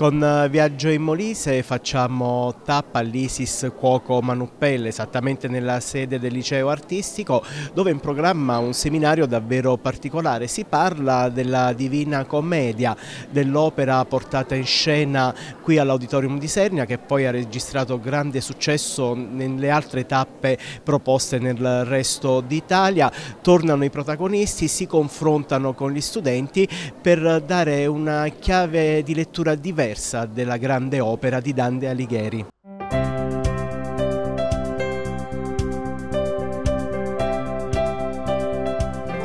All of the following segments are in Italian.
Con eh, Viaggio in Molise facciamo tappa all'Isis Cuoco Manuppelle, esattamente nella sede del liceo artistico, dove in programma un seminario davvero particolare. Si parla della Divina Commedia, dell'opera portata in scena qui all'Auditorium di Sernia, che poi ha registrato grande successo nelle altre tappe proposte nel resto d'Italia. Tornano i protagonisti, si confrontano con gli studenti per dare una chiave di lettura diversa diversa della grande opera di Dante Alighieri.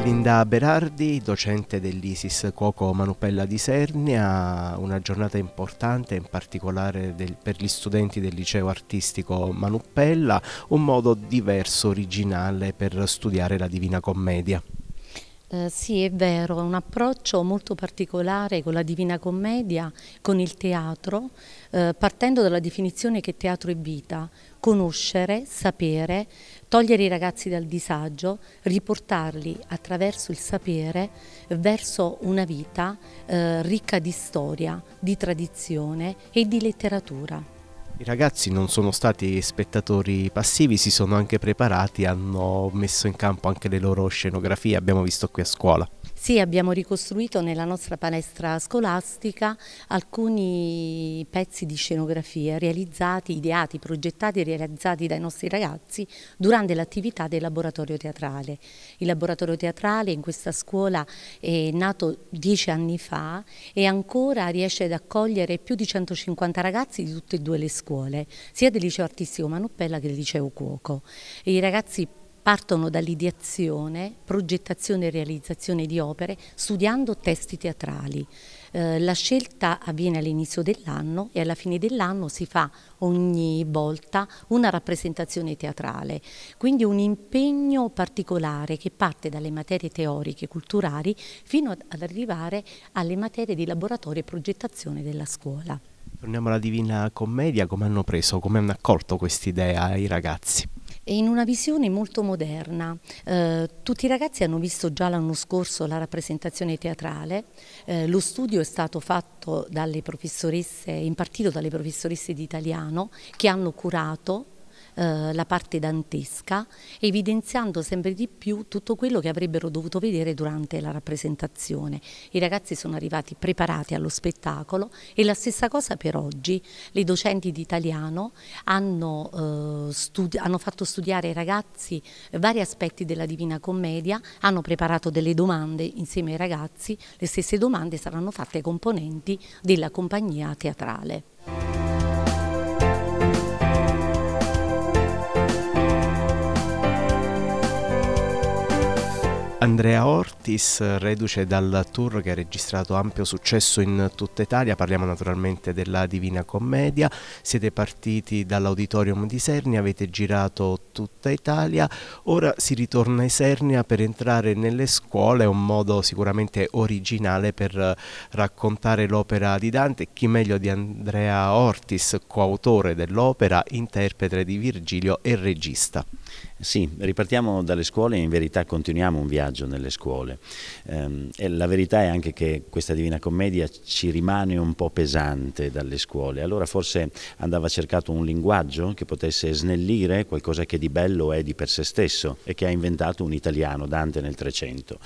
Linda Berardi, docente dell'Isis Cuoco Manupella di Sernia, una giornata importante in particolare del, per gli studenti del liceo artistico Manupella, un modo diverso, originale per studiare la Divina Commedia. Eh, sì, è vero, è un approccio molto particolare con la Divina Commedia, con il teatro, eh, partendo dalla definizione che teatro è vita, conoscere, sapere, togliere i ragazzi dal disagio, riportarli attraverso il sapere verso una vita eh, ricca di storia, di tradizione e di letteratura. I ragazzi non sono stati spettatori passivi, si sono anche preparati, hanno messo in campo anche le loro scenografie, abbiamo visto qui a scuola. Sì, abbiamo ricostruito nella nostra palestra scolastica alcuni pezzi di scenografia realizzati, ideati, progettati e realizzati dai nostri ragazzi durante l'attività del laboratorio teatrale. Il laboratorio teatrale in questa scuola è nato dieci anni fa e ancora riesce ad accogliere più di 150 ragazzi di tutte e due le scuole, sia del liceo artistico Manuppella che del liceo Cuoco. E I ragazzi partono dall'ideazione, progettazione e realizzazione di opere studiando testi teatrali. Eh, la scelta avviene all'inizio dell'anno e alla fine dell'anno si fa ogni volta una rappresentazione teatrale, quindi un impegno particolare che parte dalle materie teoriche, e culturali, fino ad arrivare alle materie di laboratorio e progettazione della scuola. Torniamo alla Divina Commedia, come hanno preso, come hanno accolto quest'idea i ragazzi? in una visione molto moderna. Eh, tutti i ragazzi hanno visto già l'anno scorso la rappresentazione teatrale, eh, lo studio è stato fatto dalle professoresse, impartito dalle professoresse di italiano che hanno curato eh, la parte dantesca, evidenziando sempre di più tutto quello che avrebbero dovuto vedere durante la rappresentazione. I ragazzi sono arrivati preparati allo spettacolo e la stessa cosa per oggi. Le docenti di italiano hanno, eh, hanno fatto studiare ai ragazzi vari aspetti della Divina Commedia, hanno preparato delle domande insieme ai ragazzi, le stesse domande saranno fatte ai componenti della compagnia teatrale. Andrea Ortis, reduce dal tour che ha registrato ampio successo in tutta Italia, parliamo naturalmente della Divina Commedia, siete partiti dall'auditorium di Sernia, avete girato tutta Italia, ora si ritorna a Sernia per entrare nelle scuole, un modo sicuramente originale per raccontare l'opera di Dante, chi meglio di Andrea Ortis, coautore dell'opera, interprete di Virgilio e regista. Sì, ripartiamo dalle scuole e in verità continuiamo un viaggio personaggio nelle scuole. Ehm, e la verità è anche che questa Divina Commedia ci rimane un po' pesante dalle scuole, allora forse andava cercato un linguaggio che potesse snellire qualcosa che di bello è di per sé stesso e che ha inventato un italiano, Dante nel 300.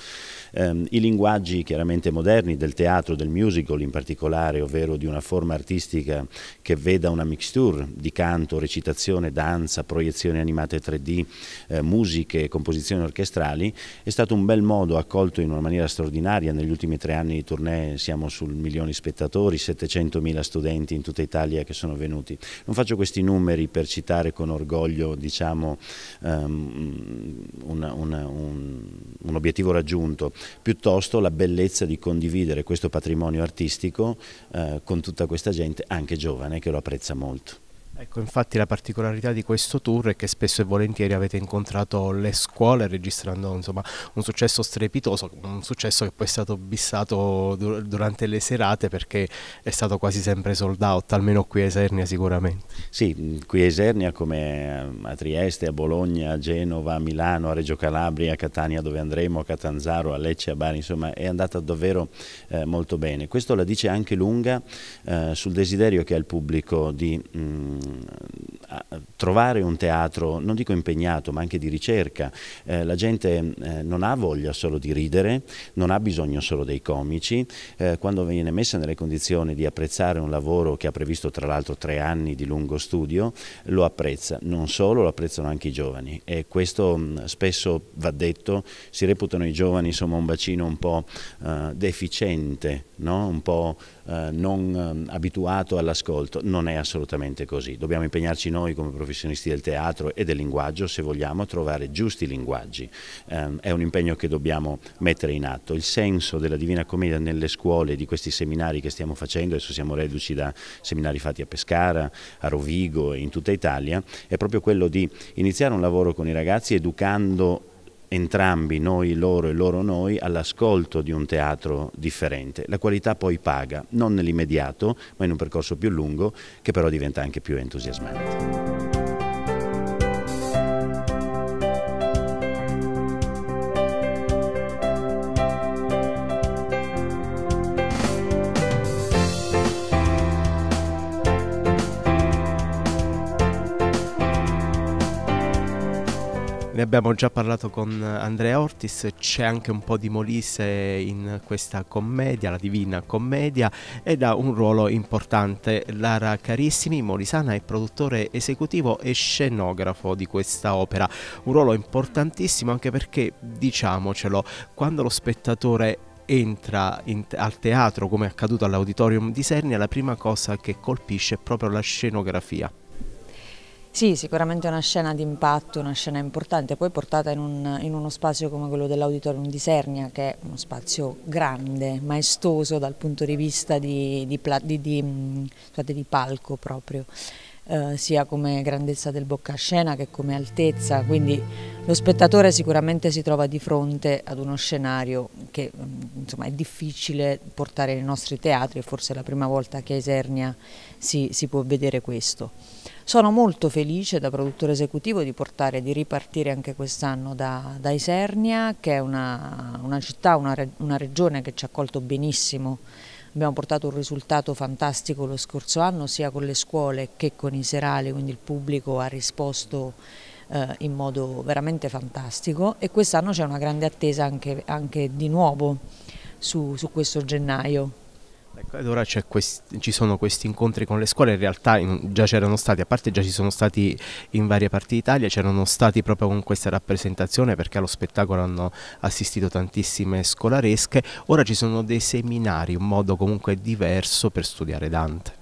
Ehm, I linguaggi chiaramente moderni del teatro, del musical in particolare, ovvero di una forma artistica che veda una mixture di canto, recitazione, danza, proiezioni animate 3D, eh, musiche, composizioni orchestrali, è stato un un bel modo, accolto in una maniera straordinaria, negli ultimi tre anni di tournée siamo sul milione di spettatori, 700 mila studenti in tutta Italia che sono venuti. Non faccio questi numeri per citare con orgoglio diciamo, um, una, una, un, un obiettivo raggiunto, piuttosto la bellezza di condividere questo patrimonio artistico eh, con tutta questa gente, anche giovane, che lo apprezza molto. Ecco, infatti la particolarità di questo tour è che spesso e volentieri avete incontrato le scuole registrando insomma, un successo strepitoso, un successo che poi è stato bissato dur durante le serate perché è stato quasi sempre sold out, almeno qui a Esernia sicuramente. Sì, qui a Esernia come a Trieste, a Bologna, a Genova, a Milano, a Reggio Calabria, a Catania dove andremo, a Catanzaro, a Lecce, a Bari, insomma è andata davvero eh, molto bene. Questo la dice anche lunga eh, sul desiderio che ha il pubblico di... Mh, trovare un teatro, non dico impegnato, ma anche di ricerca. Eh, la gente eh, non ha voglia solo di ridere, non ha bisogno solo dei comici. Eh, quando viene messa nelle condizioni di apprezzare un lavoro che ha previsto tra l'altro tre anni di lungo studio, lo apprezza. Non solo, lo apprezzano anche i giovani. E questo mh, mm, spesso va detto, si reputano i giovani insomma, un bacino un po' eh, deficiente, no? un po' eh, non mm, abituato all'ascolto. Non è assolutamente così dobbiamo impegnarci noi come professionisti del teatro e del linguaggio se vogliamo trovare giusti linguaggi, ehm, è un impegno che dobbiamo mettere in atto. Il senso della Divina Commedia nelle scuole di questi seminari che stiamo facendo, adesso siamo reduci da seminari fatti a Pescara, a Rovigo e in tutta Italia, è proprio quello di iniziare un lavoro con i ragazzi educando entrambi, noi loro e loro noi, all'ascolto di un teatro differente. La qualità poi paga, non nell'immediato, ma in un percorso più lungo che però diventa anche più entusiasmante. Ne abbiamo già parlato con Andrea Ortis, c'è anche un po' di Molise in questa commedia, la divina commedia, ed ha un ruolo importante. Lara Carissimi, molisana, è produttore esecutivo e scenografo di questa opera. Un ruolo importantissimo anche perché, diciamocelo, quando lo spettatore entra in, al teatro, come è accaduto all'auditorium di Sernia, la prima cosa che colpisce è proprio la scenografia. Sì, sicuramente è una scena d'impatto, una scena importante, poi portata in, un, in uno spazio come quello dell'Auditorium di Sernia, che è uno spazio grande, maestoso dal punto di vista di, di, di, mm, scusate, di palco proprio, eh, sia come grandezza del boccascena che come altezza, quindi lo spettatore sicuramente si trova di fronte ad uno scenario che mm, insomma, è difficile portare nei nostri teatri, forse è la prima volta che a Isernia si, si può vedere questo. Sono molto felice da produttore esecutivo di portare, di ripartire anche quest'anno da, da, Isernia, che è una, una città, una, una regione che ci ha accolto benissimo abbiamo portato un risultato fantastico lo scorso anno sia con le scuole che con i serali, quindi il pubblico ha risposto eh, in modo veramente fantastico e quest'anno c'è una grande attesa anche, anche di nuovo su, su questo gennaio. Ecco, ed ora questi, ci sono questi incontri con le scuole, in realtà in, già c'erano stati, a parte già ci sono stati in varie parti d'Italia, c'erano stati proprio con questa rappresentazione perché allo spettacolo hanno assistito tantissime scolaresche, ora ci sono dei seminari, un modo comunque diverso per studiare Dante.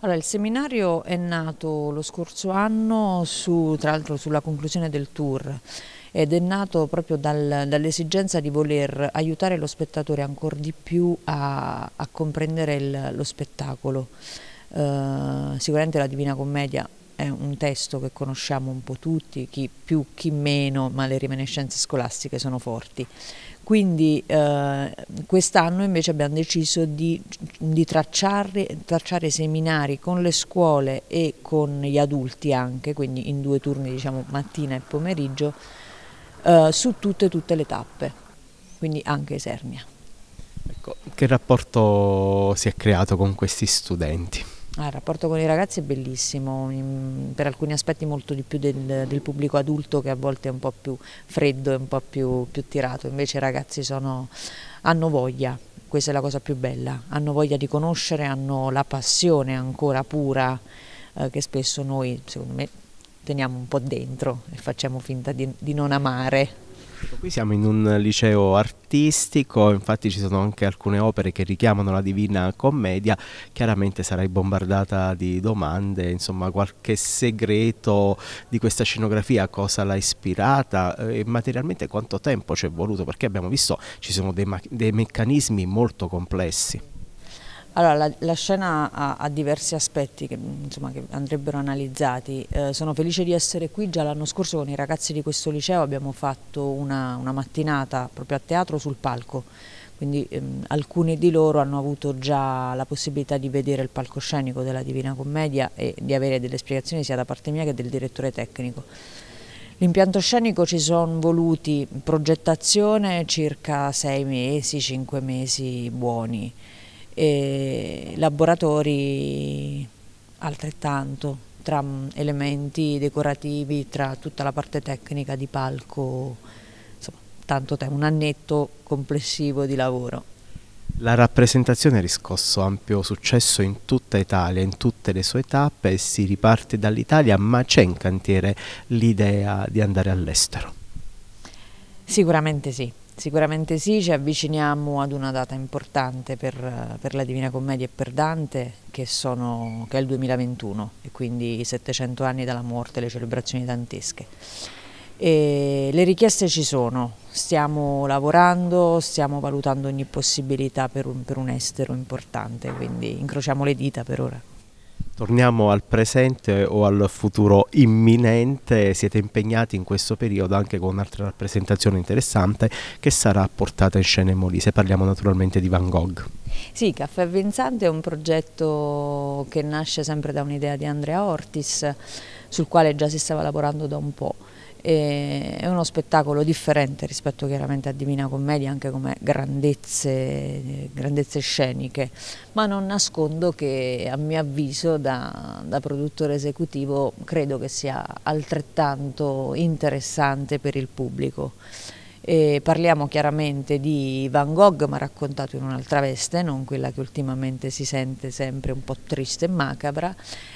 Allora, il seminario è nato lo scorso anno, su, tra l'altro sulla conclusione del tour ed è nato proprio dal, dall'esigenza di voler aiutare lo spettatore ancora di più a, a comprendere il, lo spettacolo. Eh, sicuramente la Divina Commedia è un testo che conosciamo un po' tutti, chi più, chi meno, ma le reminiscenze scolastiche sono forti. Quindi eh, quest'anno invece abbiamo deciso di, di tracciare, tracciare, seminari con le scuole e con gli adulti anche, quindi in due turni, diciamo mattina e pomeriggio, eh, su tutte, e tutte le tappe, quindi anche Sernia. Ecco, che rapporto si è creato con questi studenti? Ah, il rapporto con i ragazzi è bellissimo, per alcuni aspetti molto di più del, del, pubblico adulto che a volte è un po' più freddo, e un po' più, più tirato, invece i ragazzi sono, hanno voglia, questa è la cosa più bella, hanno voglia di conoscere, hanno la passione ancora pura eh, che spesso noi, secondo me, teniamo un po' dentro e facciamo finta di, di non amare. Ecco, qui siamo in un liceo artistico, infatti ci sono anche alcune opere che richiamano la Divina Commedia, chiaramente sarai bombardata di domande, insomma qualche segreto di questa scenografia, cosa l'ha ispirata eh, e materialmente quanto tempo ci è voluto, perché abbiamo visto ci sono dei, dei meccanismi molto complessi. Allora, la, la scena ha, ha, diversi aspetti che, insomma, che andrebbero analizzati. Eh, sono felice di essere qui, già l'anno scorso con i ragazzi di questo liceo abbiamo fatto una, una mattinata proprio a teatro sul palco, quindi ehm, alcuni di loro hanno avuto già la possibilità di vedere il palcoscenico della Divina Commedia e di avere delle spiegazioni sia da parte mia che del direttore tecnico. L'impianto scenico ci sono voluti progettazione circa sei mesi, cinque mesi buoni e laboratori altrettanto tra mm, elementi decorativi, tra tutta la parte tecnica di palco, insomma, tanto tempo, un annetto complessivo di lavoro. La rappresentazione ha riscosso ampio successo in tutta Italia, in tutte le sue tappe e si riparte dall'Italia, ma c'è in cantiere l'idea di andare all'estero? Sicuramente sì. Sicuramente sì, ci avviciniamo ad una data importante per, per la Divina Commedia e per Dante, che, sono, che, è il 2021, e quindi i 700 anni dalla morte, le celebrazioni dantesche. E le richieste ci sono, stiamo lavorando, stiamo valutando ogni possibilità per un, per un estero importante, quindi incrociamo le dita per ora. Torniamo al presente o al futuro imminente, siete impegnati in questo periodo anche con un'altra rappresentazione interessante che sarà portata in scena in Molise, parliamo naturalmente di Van Gogh. Sì, Caffè Vinzante è un progetto che nasce sempre da un'idea di Andrea Ortis sul quale già si stava lavorando da un po' è uno spettacolo differente rispetto chiaramente a Divina Commedia anche come grandezze, grandezze sceniche, ma non nascondo che a mio avviso da, da produttore esecutivo credo che sia altrettanto interessante per il pubblico. E parliamo chiaramente di Van Gogh ma raccontato in un'altra veste, non quella che ultimamente si sente sempre un po' triste e macabra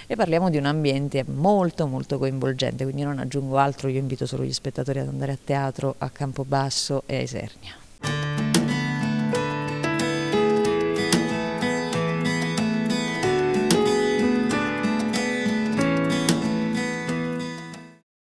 e parliamo di un ambiente molto molto coinvolgente, quindi non aggiungo altro, io invito solo gli spettatori ad andare a teatro a Campobasso e a Isernia.